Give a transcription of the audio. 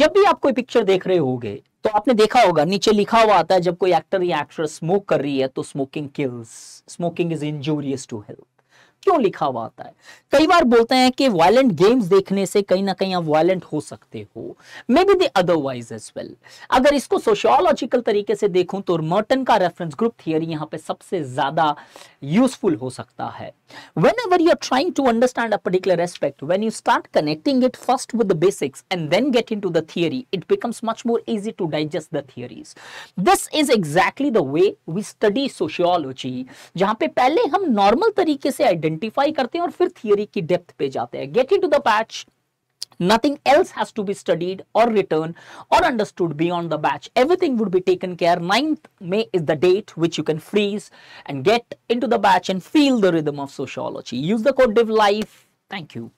जब भी आप कोई पिक्चर देख रहे होगे तो आपने देखा होगा नीचे लिखा हुआ आता है जब कोई एक्टर या एक्ट्रेस स्मोक कर रही है तो smoking kills smoking is injurious to health क्यों लिखा हुआ आता है कई बार बोलते हैं कि वायलेंट गेम्स देखने से कहीं ना कहीं आप वायलेंट हो सकते हो maybe they otherwise as well अगर इसको सोशियोलॉजिकल तरीके से देखूं तो मर्टन का रेफरेंस ग्रुप थियरी यहां पे सबसे ज्यादा यूजफुल हो सकता है whenever you are trying to understand a particular aspect when you start connecting it first with the basics and then get in the theory it becomes much more easy to digest the theories this is exactly the way we study sociology जहां पे पहले हम normal तरीके से identify identify करते हैं और फिर थियोरी की डेप्थ पे जाते हैं getting to the patch nothing else has to be studied or written or understood beyond the batch everything would be taken care 9th may is the date which you can freeze and get into the batch and feel the rhythm of sociology use the code div life thank you